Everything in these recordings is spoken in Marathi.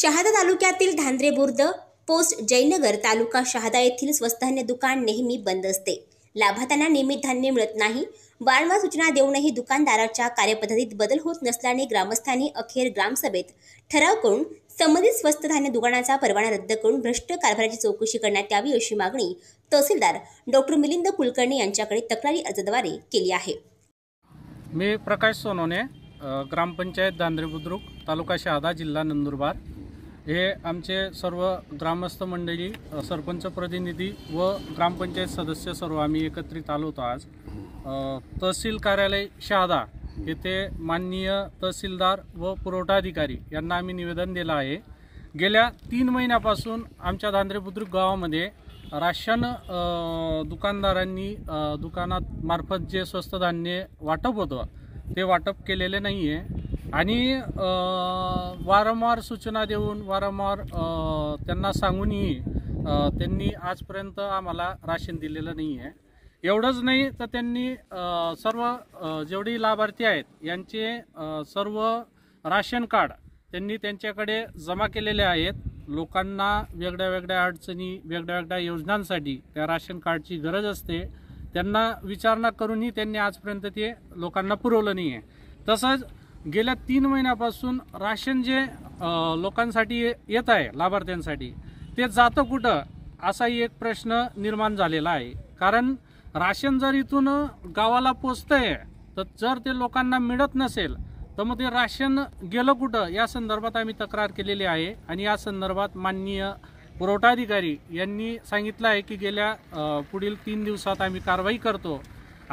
शहादा तालुक्यातील धांद्रे बुर्द पोस्ट जयनगर तालुका शहादा येथील स्वस्तधान्य दुकान नेहमी बंद असते लाभार्थ्यांना नियमित धान्य मिळत नाही वारंवार सूचना देऊनही दुकानदाराच्या कार्यपद्धतीत बदल होत नसल्याने ग्रामस्थांनी अखेर ग्रामसभेत ठराव करून संबंधित स्वस्त धान्य दुकानाचा परवाना रद्द करून भ्रष्ट कारभाराची चौकशी करण्यात यावी अशी मागणी तहसीलदार डॉक्टर मिलिंद कुलकर्णी यांच्याकडे तक्रारी अर्जद्वारे केली आहे मी प्रकाश सोनोने ग्रामपंचायत दांद्रे बुद्रुक तालुका शहादा जिल्हा नंदुरबार हे आमचे सर्व ग्रामस्थ मंडळी सरपंच प्रतिनिधी व ग्रामपंचायत सदस्य सर्व आम्ही एकत्रित आलो होतो आज तहसील कार्यालय शहादा येथे माननीय तहसीलदार व पुरवठा अधिकारी यांना आम्ही निवेदन दिलं आहे गेल्या तीन महिन्यापासून आमच्या धांद्रे बुद्रुक गावामध्ये राशन दुकानदारांनी दुकानात मार्फत जे स्वस्त धान्य वाटप होतं ते वाटप केलेले नाही आहे आणि वारंवार सूचना देऊन वारंवार त्यांना सांगूनही त्यांनी आजपर्यंत आम्हाला राशन दिलेलं नाही आहे एवढंच नाही तर त्यांनी सर्व जेवढी लाभार्थी आहेत यांचे सर्व राशन कार्ड त्यांनी त्यांच्याकडे जमा केलेले आहेत लोकांना वेगळ्या वेगळ्या अडचणी वेगळ्या वेगळ्या योजनांसाठी त्या राशन कार्डची गरज असते त्यांना विचारणा करूनही त्यांनी आजपर्यंत ते लोकांना पुरवलं नाही आहे तसंच गेल्या तीन महिन्यापासून राशन जे लोकांसाठी येत आहे लाभार्थ्यांसाठी ते जातं कुठं असाही एक प्रश्न निर्माण झालेला आहे कारण राशन जर इथून गावाला पोचतंय तर जर ते लोकांना मिळत नसेल तर मग ते राशन गेलं कुठं या संदर्भात आम्ही तक्रार केलेली आहे आणि या संदर्भात माननीय अधिकारी यांनी सांगितलं आहे की गेल्या पुढील तीन दिवसात आम्ही कारवाई करतो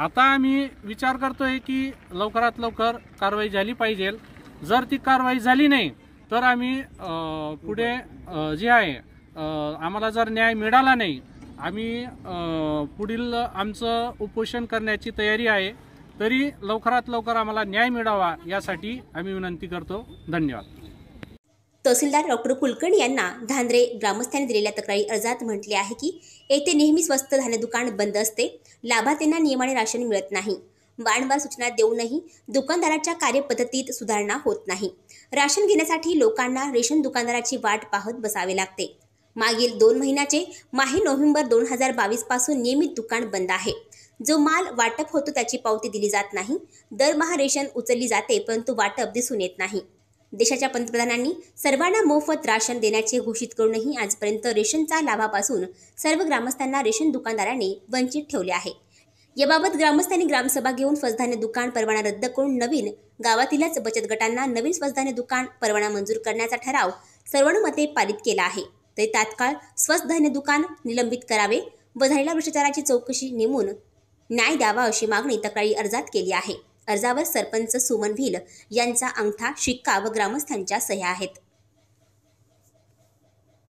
आता आम्ही विचार करतोय की लवकरात लवकर कारवाई झाली पाहिजे जर ती कारवाई झाली नाही तर आम्ही पुढे जे आहे आम्हाला जर न्याय मिळाला नाही आम्ही पुढील आमचं उपोषण करण्याची तयारी आहे तरी लवकरात लवकर आम्हाला न्याय मिळावा यासाठी आम्ही विनंती करतो धन्यवाद तहसीलदार डॉक्टर कुलकर्णी यांना धांद्रे ग्रामस्थांनी दिलेल्या तक्रारी अर्जात म्हटले आहे की येथे नेहमी स्वस्त धान्य दुकान बंद असते लाभार्थ्यांना नियमाने राशन मिळत नाही वारंवार सूचना देऊनही दुकानदाराच्या कार्यपद्धतीत सुधारणा होत नाही राशन घेण्यासाठी लोकांना रेशन दुकानदाराची वाट पाहत बसावे लागते मागील दोन महिन्याचे माही नोव्हेंबर दोन हजार बावीस पासून नियमित दुकान बंद आहे जो माल वाटप होतो त्याची पावती दिली जात नाही दरमहा रेशन उचलली जाते परंतु वाटप दिसून येत नाही देशाच्या पंतप्रधानांनी सर्वांना मोफत राशन देण्याचे घोषित करूनही आजपर्यंत रेशनचा लाभापासून सर्व ग्रामस्थांना रेशन दुकानदारांनी वंचित ठेवले आहे याबाबत ग्रामस्थांनी ग्रामसभा घेऊन स्वजधान्य दुकान परवाना रद्द करून नवीन गावातीलच बचत गटांना नवीन स्वजधान्य दुकान परवाना मंजूर करण्याचा ठराव सर्वानुमते पारित केला आहे ते तात्काळ स्वस्तधान्य दुकान निलंबित करावे व झालेल्या भ्रष्टाचाराची चौकशी नेमून न्याय द्यावा अशी मागणी तक्रारी अर्जात केली आहे अर्जावर सरपंच सुमन भिल यांचा अंगठा शिक्का व ग्रामस्थांच्या सह्या आहेत